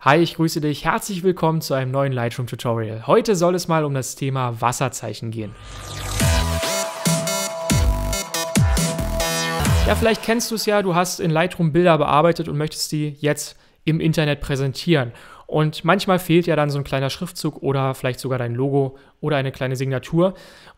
Hi, ich grüße dich. Herzlich willkommen zu einem neuen Lightroom-Tutorial. Heute soll es mal um das Thema Wasserzeichen gehen. Ja, vielleicht kennst du es ja, du hast in Lightroom Bilder bearbeitet und möchtest die jetzt im Internet präsentieren. Und manchmal fehlt ja dann so ein kleiner Schriftzug oder vielleicht sogar dein Logo oder eine kleine Signatur.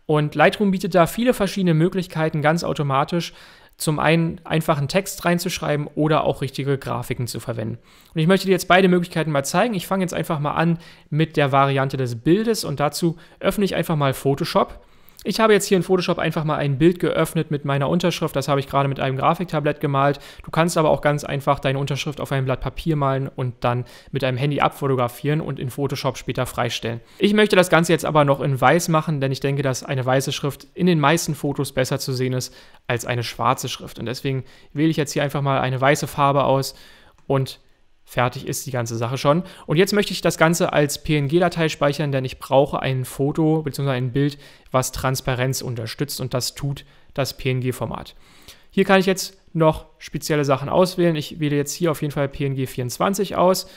Und Lightroom bietet da viele verschiedene Möglichkeiten ganz automatisch, zum einen einfachen Text reinzuschreiben oder auch richtige Grafiken zu verwenden. Und ich möchte dir jetzt beide Möglichkeiten mal zeigen. Ich fange jetzt einfach mal an mit der Variante des Bildes und dazu öffne ich einfach mal Photoshop ich habe jetzt hier in Photoshop einfach mal ein Bild geöffnet mit meiner Unterschrift. Das habe ich gerade mit einem Grafiktablett gemalt. Du kannst aber auch ganz einfach deine Unterschrift auf einem Blatt Papier malen und dann mit einem Handy abfotografieren und in Photoshop später freistellen. Ich möchte das Ganze jetzt aber noch in weiß machen, denn ich denke, dass eine weiße Schrift in den meisten Fotos besser zu sehen ist als eine schwarze Schrift. Und deswegen wähle ich jetzt hier einfach mal eine weiße Farbe aus und Fertig ist die ganze Sache schon. Und jetzt möchte ich das Ganze als PNG-Datei speichern, denn ich brauche ein Foto bzw. ein Bild, was Transparenz unterstützt und das tut das PNG-Format. Hier kann ich jetzt noch spezielle Sachen auswählen. Ich wähle jetzt hier auf jeden Fall PNG 24 aus,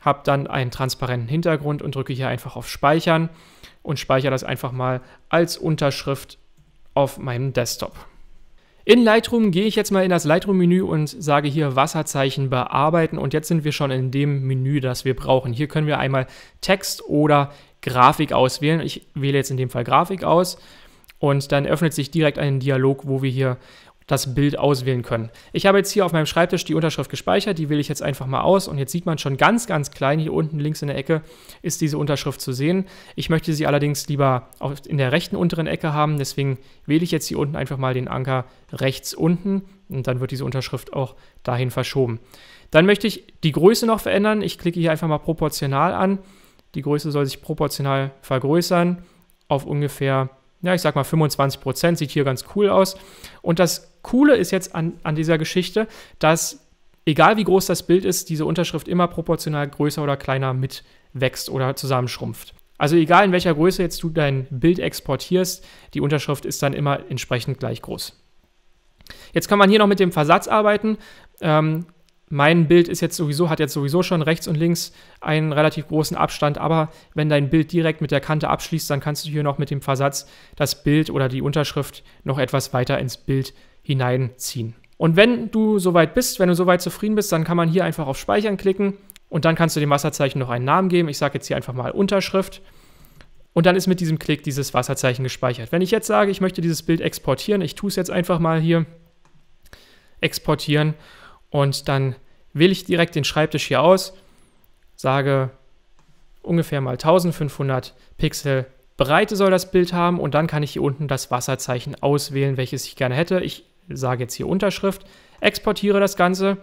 habe dann einen transparenten Hintergrund und drücke hier einfach auf Speichern und speichere das einfach mal als Unterschrift auf meinem Desktop. In Lightroom gehe ich jetzt mal in das Lightroom-Menü und sage hier Wasserzeichen bearbeiten und jetzt sind wir schon in dem Menü, das wir brauchen. Hier können wir einmal Text oder Grafik auswählen. Ich wähle jetzt in dem Fall Grafik aus und dann öffnet sich direkt ein Dialog, wo wir hier das Bild auswählen können. Ich habe jetzt hier auf meinem Schreibtisch die Unterschrift gespeichert, die wähle ich jetzt einfach mal aus und jetzt sieht man schon ganz, ganz klein hier unten links in der Ecke ist diese Unterschrift zu sehen. Ich möchte sie allerdings lieber in der rechten unteren Ecke haben, deswegen wähle ich jetzt hier unten einfach mal den Anker rechts unten und dann wird diese Unterschrift auch dahin verschoben. Dann möchte ich die Größe noch verändern. Ich klicke hier einfach mal proportional an. Die Größe soll sich proportional vergrößern auf ungefähr ja, ich sag mal 25 Prozent, sieht hier ganz cool aus. Und das Coole ist jetzt an, an dieser Geschichte, dass egal wie groß das Bild ist, diese Unterschrift immer proportional größer oder kleiner mitwächst oder zusammenschrumpft. Also egal in welcher Größe jetzt du dein Bild exportierst, die Unterschrift ist dann immer entsprechend gleich groß. Jetzt kann man hier noch mit dem Versatz arbeiten. Ähm, mein Bild ist jetzt sowieso, hat jetzt sowieso schon rechts und links einen relativ großen Abstand, aber wenn dein Bild direkt mit der Kante abschließt, dann kannst du hier noch mit dem Versatz das Bild oder die Unterschrift noch etwas weiter ins Bild hineinziehen. Und wenn du soweit bist, wenn du soweit zufrieden bist, dann kann man hier einfach auf Speichern klicken und dann kannst du dem Wasserzeichen noch einen Namen geben. Ich sage jetzt hier einfach mal Unterschrift. Und dann ist mit diesem Klick dieses Wasserzeichen gespeichert. Wenn ich jetzt sage, ich möchte dieses Bild exportieren, ich tue es jetzt einfach mal hier, exportieren und dann wähle ich direkt den Schreibtisch hier aus, sage ungefähr mal 1500 Pixel Breite soll das Bild haben und dann kann ich hier unten das Wasserzeichen auswählen, welches ich gerne hätte. Ich sage jetzt hier Unterschrift, exportiere das Ganze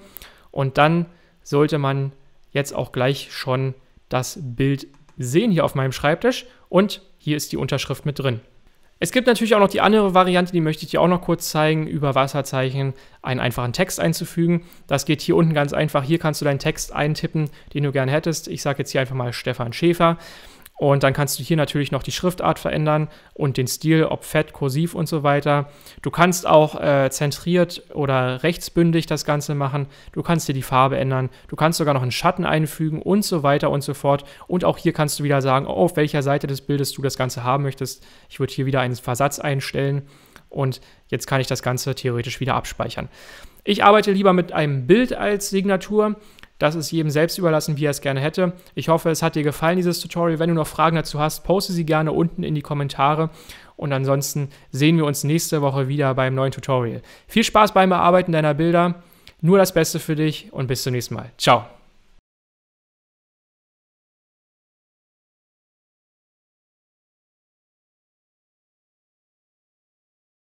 und dann sollte man jetzt auch gleich schon das Bild sehen hier auf meinem Schreibtisch und hier ist die Unterschrift mit drin. Es gibt natürlich auch noch die andere Variante, die möchte ich dir auch noch kurz zeigen, über Wasserzeichen einen einfachen Text einzufügen. Das geht hier unten ganz einfach. Hier kannst du deinen Text eintippen, den du gerne hättest. Ich sage jetzt hier einfach mal Stefan Schäfer. Und dann kannst du hier natürlich noch die Schriftart verändern und den Stil, ob fett, kursiv und so weiter. Du kannst auch äh, zentriert oder rechtsbündig das Ganze machen. Du kannst dir die Farbe ändern. Du kannst sogar noch einen Schatten einfügen und so weiter und so fort. Und auch hier kannst du wieder sagen, oh, auf welcher Seite des Bildes du das Ganze haben möchtest. Ich würde hier wieder einen Versatz einstellen und jetzt kann ich das Ganze theoretisch wieder abspeichern. Ich arbeite lieber mit einem Bild als Signatur, das ist jedem selbst überlassen, wie er es gerne hätte. Ich hoffe, es hat dir gefallen, dieses Tutorial. Wenn du noch Fragen dazu hast, poste sie gerne unten in die Kommentare. Und ansonsten sehen wir uns nächste Woche wieder beim neuen Tutorial. Viel Spaß beim Bearbeiten deiner Bilder. Nur das Beste für dich und bis zum nächsten Mal. Ciao.